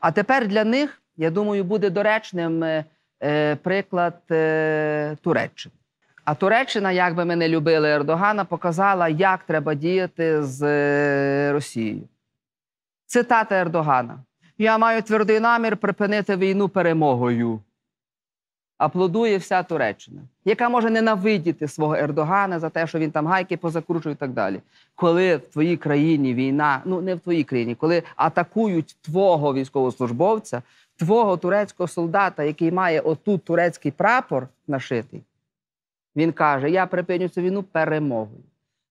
А тепер для них, я думаю, буде доречним е, е, приклад е, Туреччини. А Туреччина, як би ми не любили Ердогана, показала, як треба діяти з Росією. Цитата Ердогана: Я маю твердий намір припинити війну перемогою аплодує вся Туреччина, яка може ненавидіти свого Ердогана за те, що він там гайки позакручує і так далі. Коли в твоїй країні війна, ну не в твоїй країні, коли атакують твого військовослужбовця, твого турецького солдата, який має отут турецький прапор нашитий, він каже: Я припиню цю війну перемогою.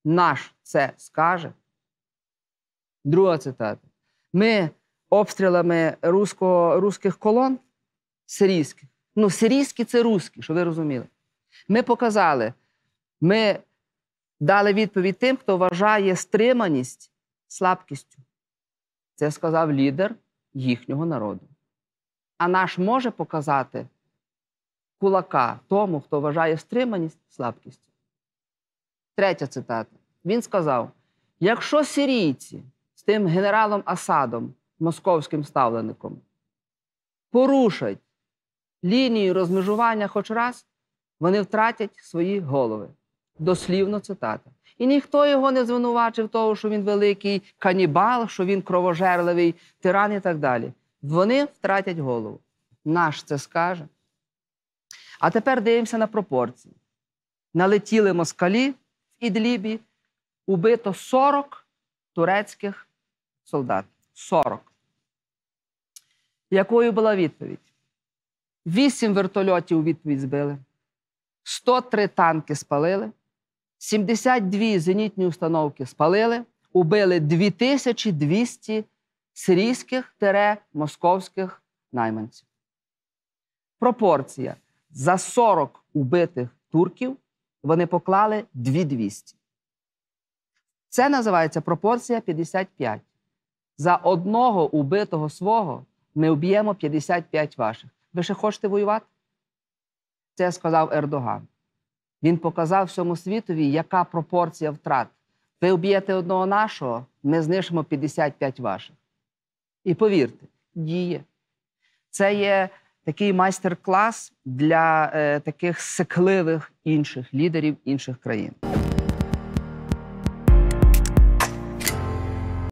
Наш це скаже. Друга цитата. Ми обстрілами русько, колон сирійських Ну, сирійські це русські, що ви розуміли. Ми показали, ми дали відповідь тим, хто вважає стриманість слабкістю. Це сказав лідер їхнього народу. А наш може показати кулака тому, хто вважає стриманість слабкістю. Третя цитата. Він сказав: якщо сирійці з тим генералом Асадом, московським ставленником, порушать лінію розмежування хоч раз, вони втратять свої голови. Дослівно цитата. І ніхто його не звинувачив, того, що він великий канібал, що він кровожерливий тиран і так далі. Вони втратять голову. Наш це скаже. А тепер дивимося на пропорції. Налетіли москалі в Ідлібі, убито 40 турецьких солдат. 40. Якою була відповідь? 8 вертольотів у відповідь збили, 103 танки спалили, 72 зенітні установки спалили, убили 2200 сирійських московських найманців. Пропорція за 40 убитих турків вони поклали 2200. Це називається пропорція 55. За одного убитого свого ми вб'ємо 55 ваших. Ви ще хочете воювати? Це сказав Ердоган. Він показав всьому світові, яка пропорція втрат. Ви вб'єте одного нашого, ми знищимо 55 ваших. І повірте, діє. Це є такий майстер-клас для е, таких секливих інших лідерів інших країн.